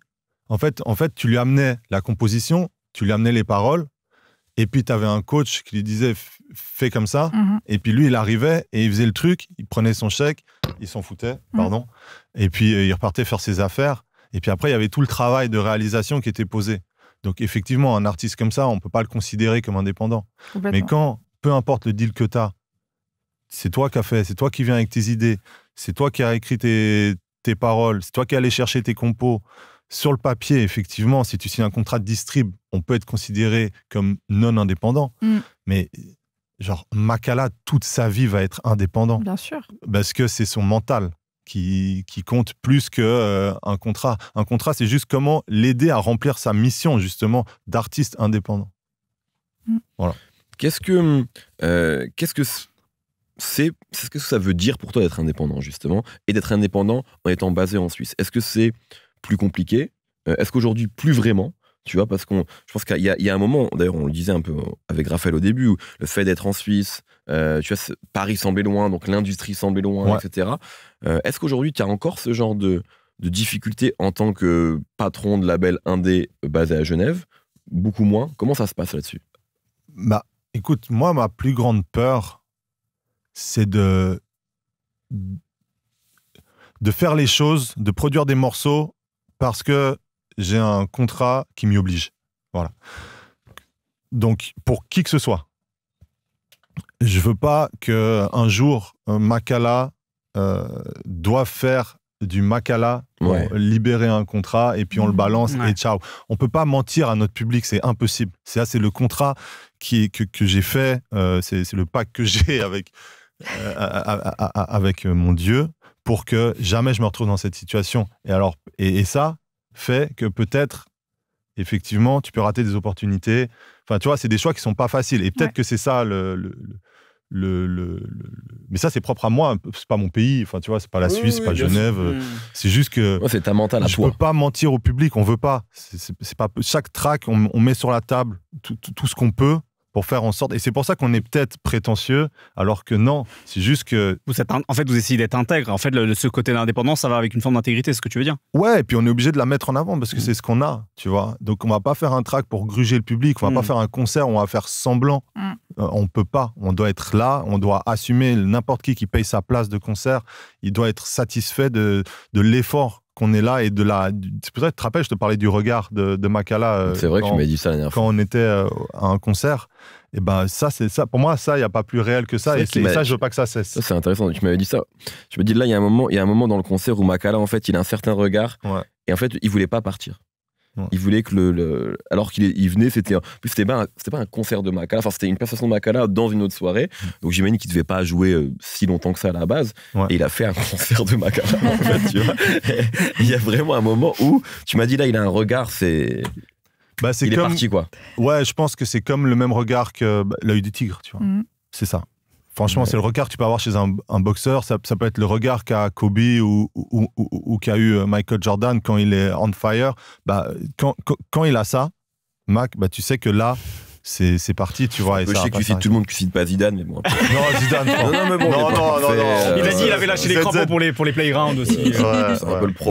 En fait, en fait, tu lui amenais la composition, tu lui amenais les paroles, et puis tu avais un coach qui lui disait fais comme ça, mhm. et puis lui, il arrivait et il faisait le truc, il prenait son chèque, il s'en foutait, mhm. pardon, et puis euh, il repartait faire ses affaires. Et puis après, il y avait tout le travail de réalisation qui était posé. Donc effectivement, un artiste comme ça, on ne peut pas le considérer comme indépendant. Mais quand, peu importe le deal que tu as, c'est toi qui as fait, c'est toi qui viens avec tes idées, c'est toi qui as écrit tes, paroles, c'est toi qui as allé chercher tes compos. Sur le papier, effectivement, si tu signes un contrat de distrib, on peut être considéré comme non indépendant. Mm. Mais genre, Makala, toute sa vie va être indépendant. Bien sûr. Parce que c'est son mental qui, compte plus qu'un euh, contrat. Un contrat, c'est juste comment l'aider à remplir sa mission, justement, d'artiste indépendant. Mm. Voilà. Qu'est-ce que. Euh, qu'est-ce que c'est ce que ça veut dire pour toi d'être indépendant, justement, et d'être indépendant en étant basé en Suisse Est-ce que c'est plus compliqué euh, Est-ce qu'aujourd'hui, plus vraiment tu vois, parce qu'on, je pense qu'il y, y, a un moment, d'ailleurs, on le disait un peu avec Raphaël au début, le fait d'être en Suisse, euh, tu vois, Paris semblait loin, donc l'industrie semblait loin, etc. Euh, est-ce qu'aujourd'hui, tu as encore ce genre de, de difficultés en tant que patron de label indé basé à Genève Beaucoup moins. Comment ça se passe là-dessus Bah, écoute, moi, ma plus grande peur, c'est de de faire les choses, de produire des morceaux parce que j'ai un contrat qui m'y oblige. Voilà. Donc, pour qui que ce soit, je veux pas que un jour euh, Makala euh, doit faire du Makala libérer un contrat et puis on le mmh. balance et ciao. On peut pas mentir à notre public, c'est impossible. C'est c'est le contrat qui que, que j'ai fait, euh, c'est le pacte que [laughs] j'ai avec euh, avec mon Dieu pour que jamais je me retrouve dans cette situation. Et alors et ça, fait que peut-être, effectivement, tu peux rater des opportunités. Enfin, tu vois, c'est des choix qui sont pas faciles. Et peut-être que c'est ça le, mais ça c'est propre à moi c'est pas mon pays enfin tu vois c'est pas la Suisse pas Genève euh, c'est juste que c'est ta mental à je peux pas mentir au public on veut pas c'est pas chaque track on, met sur la table tout ce qu'on peut pour faire en sorte. Et c'est pour ça qu'on est peut-être prétentieux, alors que non, c'est juste que. Vous êtes, en fait, vous essayez d'être intègre. En fait, le, ce côté l'indépendance, ça va avec une forme d'intégrité, ce que tu veux dire. Ouais, et puis on est obligé de la mettre en avant parce que mm. c'est ce qu'on a, tu vois. Donc on va pas faire un track pour gruger le public, on va pas mm. faire un concert, on va faire semblant. Mm. Euh, on peut pas. On doit être là, on doit assumer n'importe qui qui paye sa place de concert, il doit être satisfait de, de l'effort qu'on est là et de la. C'est tu te rappelles, je te parlais du regard de, Makala. Euh, c'est vrai que tu m'avais dit ça la dernière fois. Quand on était euh, à un concert, et eh ben ça, c'est ça. Pour moi, ça, il n'y a pas plus réel que ça. Et, ça, je veux pas que ça cesse. c'est intéressant. Tu m'avais dit ça. Je me dis, là, il y, a un moment, y a un moment dans le concert où Makala, en fait, il a un certain regard. Et en fait, il voulait pas partir. Il voulait que le. alors qu'il il venait, c'était. plus, c'était pas, un, concert de Makala, enfin, c'était une prestation de Makala dans une autre soirée. Donc j'imagine qu'il devait pas jouer euh, si longtemps que ça à la base. Et il a fait un [laughs] concert de Makala, en fait, tu vois. Il y a vraiment un moment où tu m'as dit, là, il a un regard, c'est. Bah, c'est il est parti, quoi. Ouais, je pense que c'est comme le même regard que bah, l'œil du tigre, tu vois. Mm. C'est ça. Franchement, c'est le regard que tu peux avoir chez un, boxeur. Ça, peut être le regard qu'a Kobe ou, qu'a eu euh, Michael Jordan quand il est on fire. Bah, quand, il a ça, Mac, bah, tu sais que là, c'est parti, tu vois. je sais que tout le monde, ne cite pas Zidane, mais bon. [laughs] non, Zidane. non, non, mais bon, non, euh, non, Il a dit, il avait lâché les crampons pour les, pour les playgrounds aussi.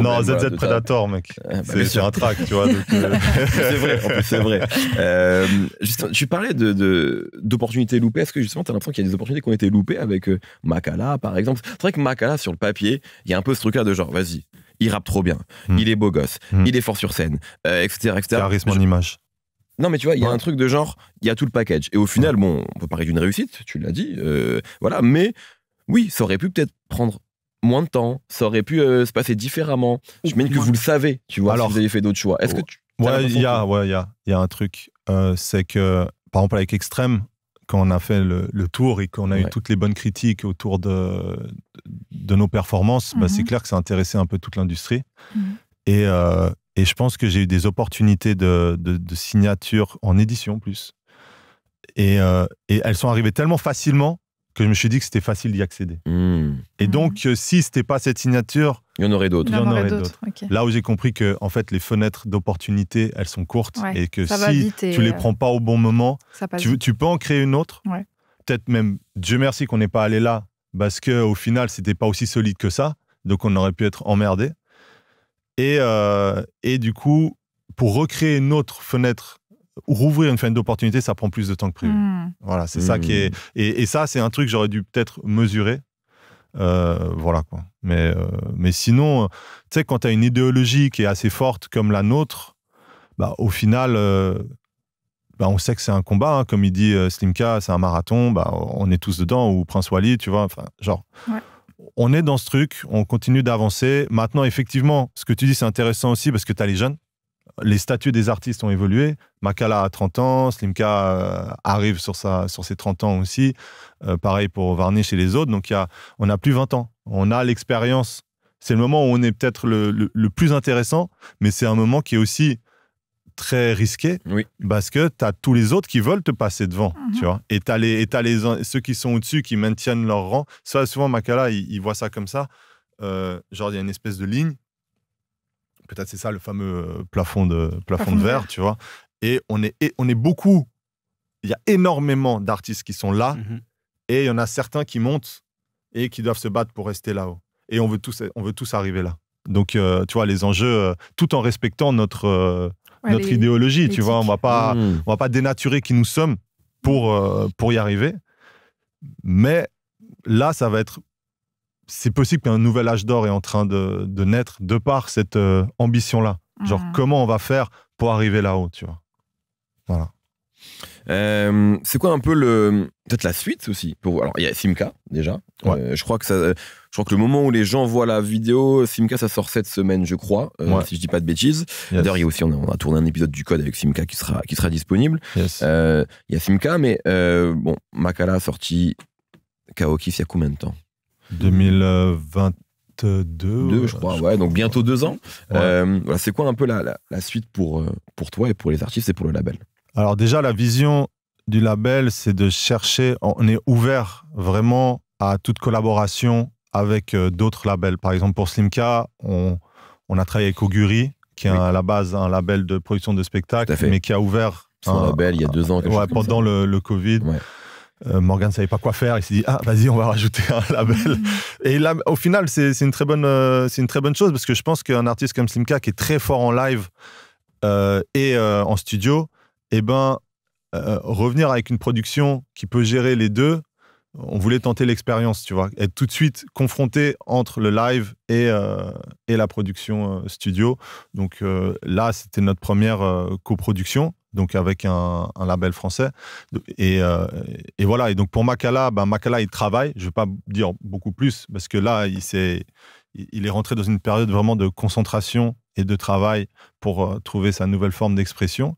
Non, ZZ Predator, mec. Ah, bah, c'est sur c'est un track, tu vois. Euh. [laughs] C'est vrai, en plus, c'est vrai. Euh, tu parlais d'opportunités de, d'opportunités loupées. Est-ce que justement, tu as l'impression qu'il y a des opportunités qui ont été loupées avec euh, Makala, par exemple C'est vrai que Makala, sur le papier, il y a un peu ce truc-là de genre, vas-y, il rappe trop bien, hmm. il est beau gosse, hmm. il est fort sur scène, etc., etc. Charisme en image. Non, mais tu vois, il y a un truc de genre, il y a tout le package. Et au final, bon, on peut parler d'une réussite, tu l'as dit, euh, voilà, mais oui, ça aurait pu peut-être prendre moins de temps, ça aurait pu euh, se passer différemment. Je mène que vous le savez, tu vois, Alors, si vous avez fait d'autres choix. Est-ce que tu. Ouais, il y, a, ouais, y, a, y a un truc, euh, c'est que, par exemple, avec Extreme, quand on a fait le, tour et qu'on a eu toutes les bonnes critiques autour de, de nos performances, bah, c'est mhm. clair que ça a intéressé un peu toute l'industrie. Mhm. Et et je pense que j'ai eu des opportunités de, signature en édition plus. Euh, et, elles sont arrivées tellement facilement que je me suis dit que c'était facile d'y accéder. Hmm. Et donc, si mhm. euh, si c'était pas cette signature, il y en aurait d'autres. Il y en aurait d'autres. Là où j'ai compris que en fait les fenêtres d'opportunité elles sont courtes et que si tu tu les euh, prends pas au bon moment, tu, peux en créer une autre. Peut-être même Dieu merci qu'on n'est pas allé là parce qu'au final, final c'était pas aussi solide que ça, donc on aurait pu être emmerdé. Et, euh, et du coup, pour recréer une autre fenêtre ou rouvrir une fenêtre d'opportunité, ça prend plus de temps que prévu. Hmm. Voilà, c'est ça qui est. Hmm. Et, ça, c'est un truc que j'aurais dû peut-être mesurer. Euh, voilà quoi. Mais, euh, mais sinon, tu sais, quand tu as une idéologie qui est assez forte comme la nôtre, bah, au final, bah, on sait que c'est un combat. Hein. Comme il dit Slimka, c'est un marathon, bah, on est tous dedans, ou Prince Wally, tu vois. Enfin, genre on est dans ce truc, on continue d'avancer. Maintenant, effectivement, ce que tu dis, c'est intéressant aussi parce que tu as les jeunes. Les statuts des artistes ont évolué. Makala a 30 ans, Slimka euh, arrive sur, sa, sur ses 30 ans aussi. Euh, pareil pour Varnish chez les autres. Donc, a, on n'a plus 20 ans. On a l'expérience. C'est le moment où on est peut-être le, plus intéressant, mais c'est un moment qui est aussi très risqué oui. parce que tu as tous les autres qui veulent te passer devant, mhm. tu vois. Et tu as, les, et les, ceux qui sont au-dessus, qui maintiennent leur rang. Ça, souvent, Makala, il, il voit ça comme ça. Euh, genre, il y a une espèce de ligne. Peut-être c'est ça le fameux euh, plafond de, plafond de verre, tu vois. Et on est, on est beaucoup. Il y a énormément d'artistes qui sont là mhm. et il y en a certains qui montent et qui doivent se battre pour rester là-haut. Et on veut tous, on veut tous arriver là. Donc, euh, tu vois, les enjeux, tout en respectant notre, notre idéologie, tu vois. On va pas, on va pas dénaturer qui nous sommes pour, euh, pour y arriver. Mais là, ça va être. C'est possible qu'un nouvel âge d'or est en train de, de, naître de par cette euh, ambition-là. Genre, mmh. comment on va faire pour arriver là-haut, tu vois. Voilà. Euh, c'est quoi un peu le peut-être la suite aussi pour alors il y a Simca déjà je crois que ça je crois que le moment où les gens voient la vidéo, Simka, ça sort cette semaine, je crois, euh, si je dis pas de bêtises. D'ailleurs, il y a aussi, on a, tourné un épisode du code avec Simka qui sera, qui sera disponible. Euh, il y a Simka, mais euh, bon, Makala a sorti Kaokis il y a combien de temps 2022 je crois, ouais, donc bientôt deux ans. voilà, c'est quoi un peu la, la, suite pour, pour toi et pour les artistes et pour le label Alors déjà, la vision du label, c'est de chercher, on est ouvert vraiment à toute collaboration avec euh, d'autres labels. Par exemple, pour Slimka, on, on a travaillé avec Oguri, qui est à la base un label de production de spectacle, mais qui a ouvert son un, label il y a deux ans. ouais, pendant Le, Covid. Euh, Morgan ne savait pas quoi faire, il s'est dit ah vas-y on va rajouter un label. [laughs] Et là, au final c'est une très bonne euh, une très bonne chose parce que je pense qu'un artiste comme Slimka qui est très fort en live et en studio, et eh ben revenir avec une production qui peut gérer les deux, on voulait tenter l'expérience, tu vois, être tout de suite confronté entre le live et, euh, et la production euh, studio. Donc euh, là, c'était notre première coproduction, donc avec un, label français. Et, voilà, et donc pour Makala, bah, Makala, il travaille, je ne vais pas dire beaucoup plus, parce que là, il, est, il est rentré dans une période vraiment de concentration et de travail pour trouver sa nouvelle forme d'expression.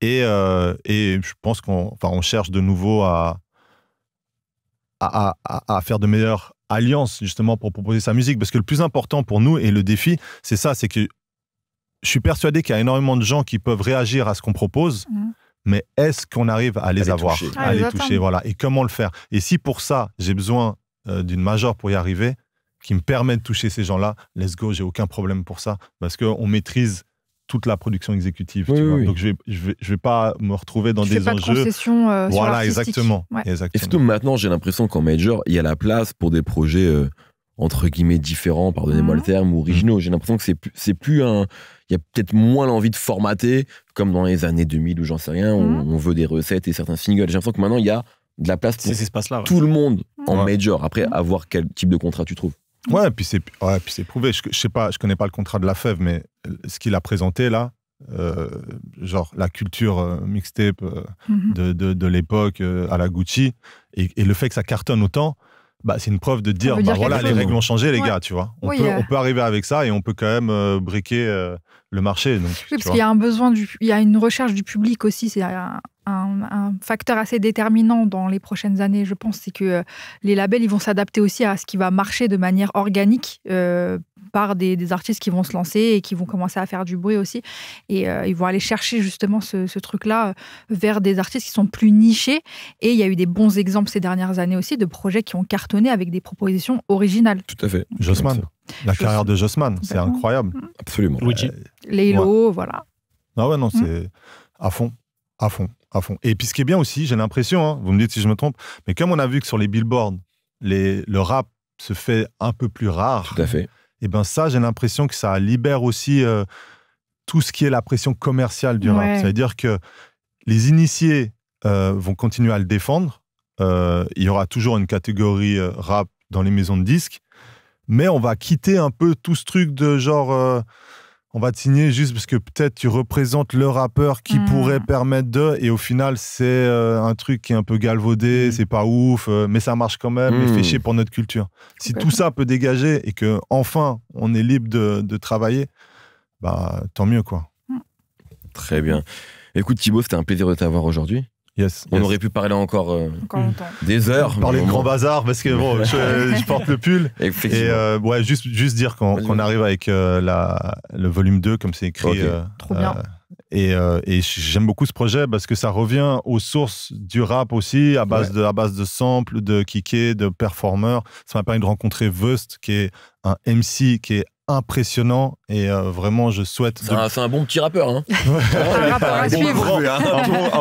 Et, je pense qu'on on cherche de nouveau à à, faire de meilleures alliances justement pour proposer sa musique. Parce que le plus important pour nous et le défi, c'est ça, c'est que je suis persuadé qu'il y a énormément de gens qui peuvent réagir à ce qu'on propose. Mm. mais est-ce qu'on arrive à les, avoir, ah, à, les, toucher, voilà. Et comment le faire Et si pour ça, j'ai besoin euh, d'une majeure pour y arriver, qui me permet de toucher ces gens-là, let's go, j'ai aucun problème pour ça, parce que qu'on maîtrise toute la production exécutive. Donc je vais, pas me retrouver dans des fais euh, voilà, exactement. Et surtout maintenant, j'ai l'impression qu'en major, il y a la place pour des projets euh, entre guillemets différents, pardonnez-moi le mmh. terme, ou originaux. J'ai l'impression que c'est plus, plus un. Il y a peut-être moins l'envie de formater, comme dans les années 2000 ou j'en sais rien, où mmh. on, veut des recettes et certains singles. J'ai l'impression que maintenant, il y a de la place pour tout le monde en major. Après, mmh. à voir quel type de contrat tu trouves. Ouais, puis c'est ouais, puis c'est prouvé. Je, ne sais pas, je connais pas le contrat de la fève, mais ce qu'il a présenté là, euh, genre la culture euh, mixtape euh, mhm. de, de, l'époque à la Gucci, et, le fait que ça cartonne autant, bah, c'est une preuve de dire, bah, voilà, les règles ont changé, les gars, tu vois. On, peut, on peut arriver avec ça et on peut quand même briquer le marché. Donc, oui, parce qu'il y a un besoin, du, il y a une recherche du public aussi. C'est un, facteur assez déterminant dans les prochaines années, je pense. C'est que euh, les labels, ils vont s'adapter aussi à ce qui va marcher de manière organique euh, par des, artistes qui vont se lancer et qui vont commencer à faire du bruit aussi. Et euh, ils vont aller chercher justement ce, truc-là euh, vers des artistes qui sont plus nichés. Et il y a eu des bons exemples ces dernières années aussi de projets qui ont cartonné avec des propositions originales. Tout à fait. Jossman. La carrière de Jossman, c'est incroyable. Mm. Absolument. Luigi. Lélo, voilà. Ah ouais, non, mm. c'est à fond, à fond, à fond. Et puis ce qui est bien aussi, j'ai l'impression, hein, vous me dites si je me trompe, mais comme on a vu que sur les billboards, les, le rap se fait un peu plus rare. Tout à fait. Et eh bien ça, j'ai l'impression que ça libère aussi euh, tout ce qui est la pression commerciale du rap. C'est-à-dire que les initiés euh, vont continuer à le défendre. Euh, il y aura toujours une catégorie rap dans les maisons de disques. Mais on va quitter un peu tout ce truc de genre on va te signer juste parce que peut-être tu représentes le rappeur qui hmm. pourrait permettre de, et au final, c'est euh, un truc qui est un peu galvaudé, hmm. c'est pas ouf, euh, mais ça marche quand même, et hmm. fait chier pour notre culture. Si tout ça peut dégager et que enfin on est libre de, de travailler, bah tant mieux quoi. Très bien. Écoute Thibaut, c'était un plaisir de t'avoir aujourd'hui on aurait pu parler encore, euh, mm. des heures. Parler de Grand Bazar parce que bon, [laughs] je, porte le pull. Et euh, ouais, juste, juste dire qu'on arrive avec euh, la, le volume 2 comme c'est écrit. et, j'aime beaucoup ce projet parce que ça revient aux sources du rap aussi, à base, de, à base de samples, de kickers, de performeurs. Ça m'a permis de rencontrer Vust, qui est un MC qui est impressionnant et euh, vraiment je souhaite. C'est un, bon petit rappeur. Hein [laughs] un, à suivre. un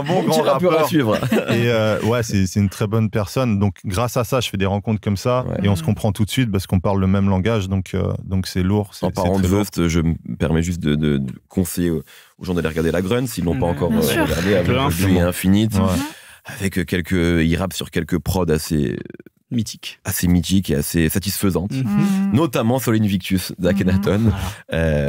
bon, grand rappeur. à suivre. Et euh, ouais, c'est une très bonne personne. Donc grâce à ça, je fais des rencontres comme ça et on se comprend tout de suite parce qu'on parle le même langage. Donc euh, donc c'est lourd. En parlant de Loft, je me permets juste de, conseiller aux gens d'aller regarder La Grune s'ils l'ont pas mm, encore regardé. Avec Infinite. Mm-hmm. Avec quelques, il rappe sur quelques prods assez mythique. Assez mythique et assez satisfaisante. Mhm. Mhm. Notamment sur Victus d'Akenaton.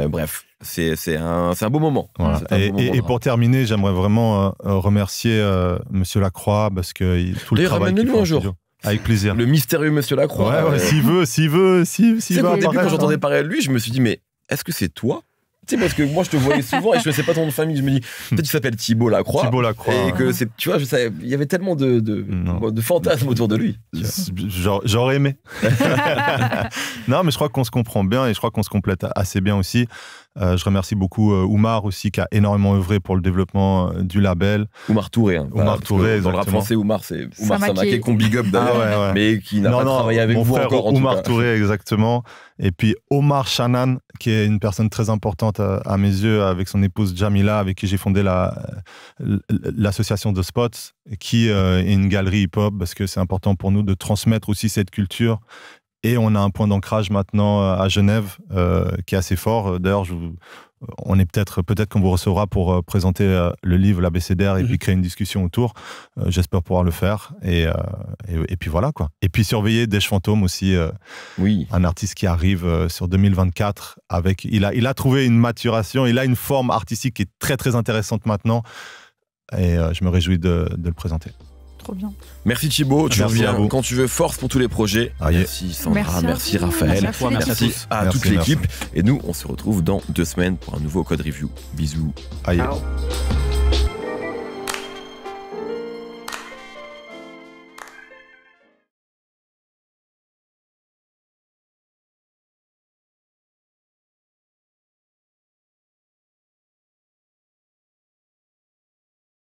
bref, c'est un, un, beau moment. et, pour terminer, j'aimerais vraiment euh, remercier euh, Monsieur Lacroix parce que tout le travail qu'il fait un jour. Avec plaisir. Le mystérieux Monsieur Lacroix. Euh. s'il veut, s'il veut, s'il veut. Au quand j'entendais hein. parler de lui, je me suis dit, mais est-ce que c'est toi tu sais, parce que moi, je te voyais souvent et je ne sais pas ton nom de famille. Je me dis, hmm. peut-être tu s'appelles Thibault Lacroix. Thibault Lacroix. Et que c'est, tu vois, je il y avait tellement de, de fantasmes autour de lui. J'aurais aimé. [laughs] non, mais je crois qu'on se comprend bien et je crois qu'on se complète assez bien aussi. Euh, je remercie beaucoup Omar euh, Oumar aussi, qui a énormément œuvré pour le développement euh, du label. Oumar Touré. Hein, Oumar Touré, Dans le rap français, Oumar, c'est Oumar Samaké, qu'on big up d'ailleurs, ah mais qui n'a pas travaillé avec vous encore. En Oumar tout cas. Touré, exactement. Et puis Omar Shannan, qui est une personne très importante à, mes yeux, avec son épouse Jamila, avec qui j'ai fondé l'association de Spots, qui est une galerie hip-hop, parce que c'est important pour nous de transmettre aussi cette culture et on a un point d'ancrage maintenant euh, à Genève euh, qui est assez fort. Euh, d'ailleurs, on est peut-être peut-être qu'on vous recevra pour présenter le livre l'ABCDR et puis mhm. créer une discussion autour. J'espère pouvoir le faire et, puis voilà quoi. Et puis surveiller Des fantômes aussi. oui. Un artiste qui arrive sur 2024 avec il a il a trouvé une maturation, il a une forme artistique qui est très très intéressante maintenant et je me réjouis de le présenter. Merci Thibaut, tu reviens quand tu veux, force pour tous les projets. Ah, merci Sandra, merci, Raphaël, merci, merci à, toute l'équipe. Et nous, on se retrouve dans deux semaines pour un nouveau Code Review. Bisous. Ah,